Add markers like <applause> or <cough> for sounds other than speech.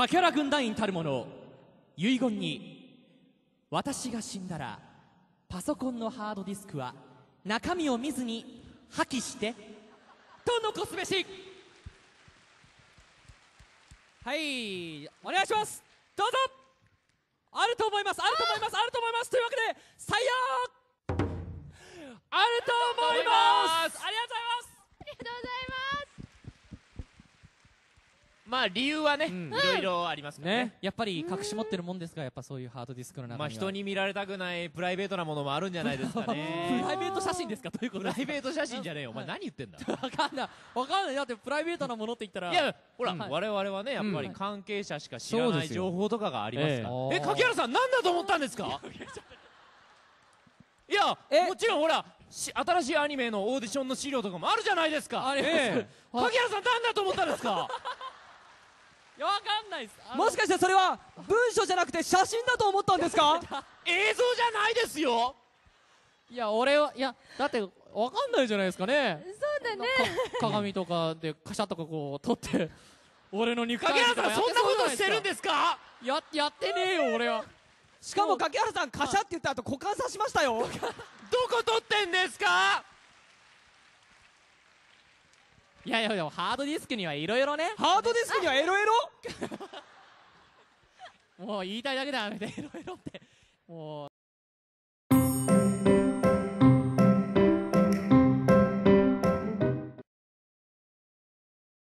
かけら軍団員たる者遺言に私が死んだらパソコンのハードディスクは中身を見ずに破棄してと残すべしはいお願いしますどうぞあると思いますあると思いますあると思いますというわけで採用あると思いますまあ理由はね、いろいろありますねね。やっぱり隠し持ってるもんですが、やっぱそういうハードディスクの中にまあ人に見られたくないプライベートなものもあるんじゃないですか <laughs> プライベート写真ですか <laughs> というこプとライベート写真じゃねえよ。お前何言ってんだ。<laughs> わかんない。わかんない。だってプライベートなものって言ったら。いや、ほら、我々はね、やっぱり関係者しか知らない情報とかがありますから。え柿原さん、何だと思ったんですかいや、もちろんほら、し新しいアニメのオーディションの資料とかもあるじゃないですか。あええ柿原さん、何だと思ったんですかやわかんないですもしかしてそれは文章じゃなくて写真だと思ったんですか <laughs> 映像じゃないですよいや俺はいやだってわかんないじゃないですかねそうだね鏡とかでカシャとかこう撮って俺の肉影さんそんなことしてるんですかややってねえよ俺はしかも柿原さんカシャって言った後股間刺しましたよ <laughs> どこ撮ってんですかいやいやいやハードディスクにはいろいろねハードディスクにはエロエロもう言いたいだけだよ、いろいろって、もう